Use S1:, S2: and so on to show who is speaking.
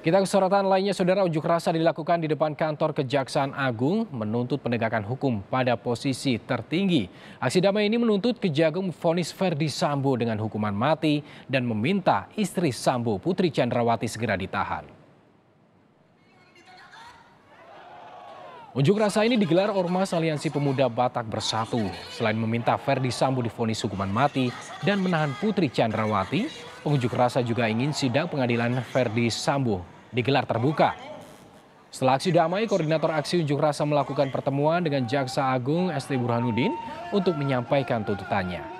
S1: Kita ke sorotan lainnya, saudara unjuk rasa dilakukan di depan kantor Kejaksaan Agung menuntut penegakan hukum pada posisi tertinggi. Aksi damai ini menuntut Kejagung vonis Verdi Sambo dengan hukuman mati dan meminta istri Sambo Putri Chandrawati segera ditahan. Unjuk rasa ini digelar Ormas Aliansi Pemuda Batak Bersatu. Selain meminta Ferdi Sambo difonis hukuman mati dan menahan Putri Chandrawati, pengunjuk rasa juga ingin sidang pengadilan Ferdi Sambo digelar terbuka. Setelah aksi damai, koordinator aksi unjuk rasa melakukan pertemuan dengan Jaksa Agung ST Burhanuddin untuk menyampaikan tuntutannya.